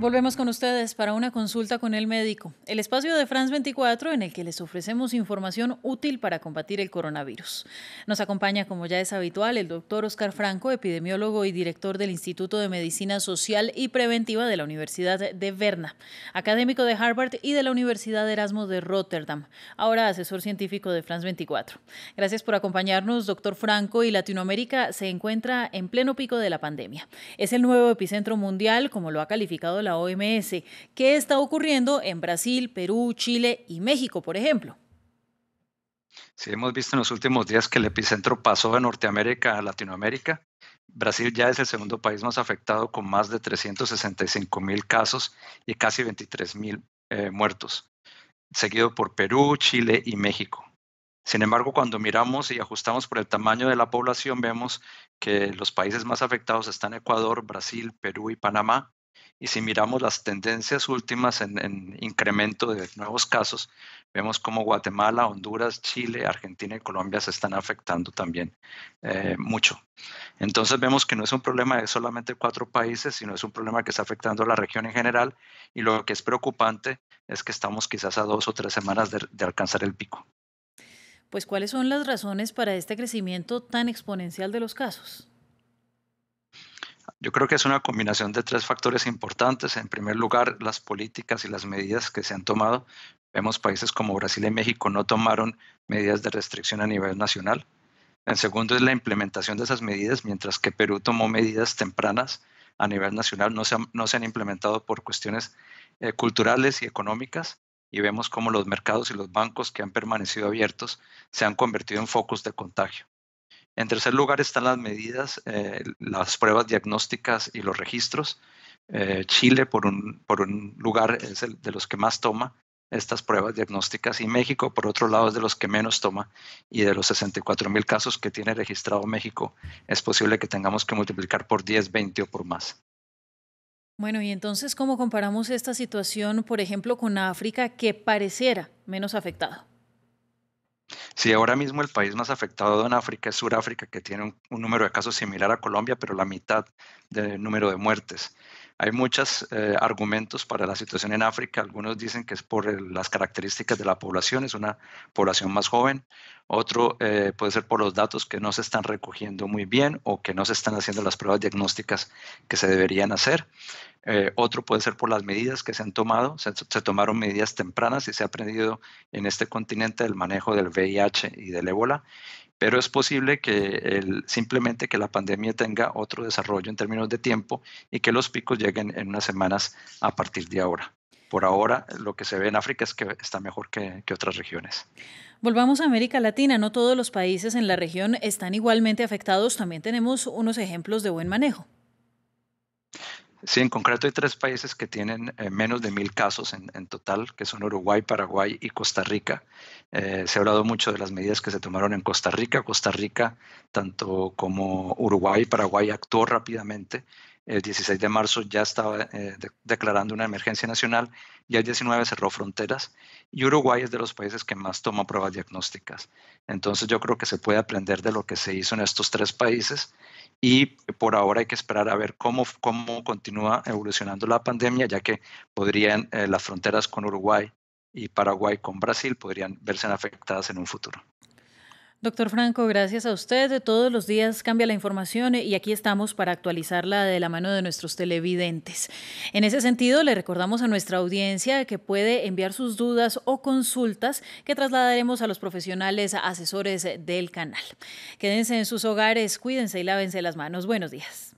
Volvemos con ustedes para una consulta con el médico, el espacio de France 24 en el que les ofrecemos información útil para combatir el coronavirus. Nos acompaña, como ya es habitual, el doctor Oscar Franco, epidemiólogo y director del Instituto de Medicina Social y Preventiva de la Universidad de Berna, académico de Harvard y de la Universidad Erasmus de Rotterdam, ahora asesor científico de France 24. Gracias por acompañarnos, doctor Franco, y Latinoamérica se encuentra en pleno pico de la pandemia. Es el nuevo epicentro mundial, como lo ha calificado la OMS. ¿Qué está ocurriendo en Brasil, Perú, Chile y México, por ejemplo? Sí, hemos visto en los últimos días que el epicentro pasó de Norteamérica a Latinoamérica. Brasil ya es el segundo país más afectado con más de 365 mil casos y casi 23 mil eh, muertos, seguido por Perú, Chile y México. Sin embargo, cuando miramos y ajustamos por el tamaño de la población, vemos que los países más afectados están Ecuador, Brasil, Perú y Panamá, y si miramos las tendencias últimas en, incremento de nuevos casos, vemos como Guatemala, Honduras, Chile, Argentina y Colombia se están afectando también eh, mucho. Entonces vemos que no es un problema de solamente cuatro países, sino es un problema que está afectando a la región en general. Y lo que es preocupante es que estamos quizás a dos o tres semanas de, de alcanzar el pico. Pues, ¿cuáles son las razones para este crecimiento tan exponencial de los casos? Yo creo que es una combinación de tres factores importantes. En primer lugar, las políticas y las medidas que se han tomado. Vemos países como Brasil y México no tomaron medidas de restricción a nivel nacional. En segundo es la implementación de esas medidas, mientras que Perú tomó medidas tempranas a nivel nacional, no se han, implementado por cuestiones eh, culturales y económicas. Y vemos cómo los mercados y los bancos que han permanecido abiertos se han convertido en focos de contagio. En tercer lugar están las medidas, eh, las pruebas diagnósticas y los registros. Eh, Chile, por un, lugar, es el de los que más toma estas pruebas diagnósticas y México, por otro lado, es de los que menos toma y de los 64 mil casos que tiene registrado México, es posible que tengamos que multiplicar por 10, 20 o por más. Bueno, y entonces, ¿cómo comparamos esta situación, por ejemplo, con África, que pareciera menos afectada? Si ahora mismo el país más afectado en África es Sudáfrica, que tiene un, número de casos similar a Colombia, pero la mitad del número de muertes. Hay muchos eh, argumentos para la situación en África. Algunos dicen que es por las características de la población, es una población más joven. Otro eh, puede ser por los datos que no se están recogiendo muy bien o que no se están haciendo las pruebas diagnósticas que se deberían hacer. Eh, otro puede ser por las medidas que se han tomado. Se, tomaron medidas tempranas y se ha aprendido en este continente el manejo del VIH y del ébola. Pero es posible que simplemente que la pandemia tenga otro desarrollo en términos de tiempo y que los picos lleguen en unas semanas a partir de ahora. Por ahora, lo que se ve en África es que está mejor que otras regiones. Volvamos a América Latina. No todos los países en la región están igualmente afectados. También tenemos unos ejemplos de buen manejo. Sí, en concreto hay tres países que tienen eh, menos de mil casos en, total, que son Uruguay, Paraguay y Costa Rica. Eh, se ha hablado mucho de las medidas que se tomaron en Costa Rica. Costa Rica, tanto como Uruguay y Paraguay, actuó rápidamente. El 16 de marzo ya estaba eh, declarando una emergencia nacional y el 19 cerró fronteras. Y Uruguay es de los países que más toma pruebas diagnósticas. Entonces yo creo que se puede aprender de lo que se hizo en estos tres países y por ahora hay que esperar a ver cómo, cómo continúa evolucionando la pandemia, ya que podrían eh, las fronteras con Uruguay y Paraguay con Brasil podrían verse afectadas en un futuro. Doctor Franco, gracias a usted. Todos los días cambia la información y aquí estamos para actualizarla de la mano de nuestros televidentes. En ese sentido, le recordamos a nuestra audiencia que puede enviar sus dudas o consultas que trasladaremos a los profesionales asesores del canal. Quédense en sus hogares, cuídense y lávense las manos. Buenos días.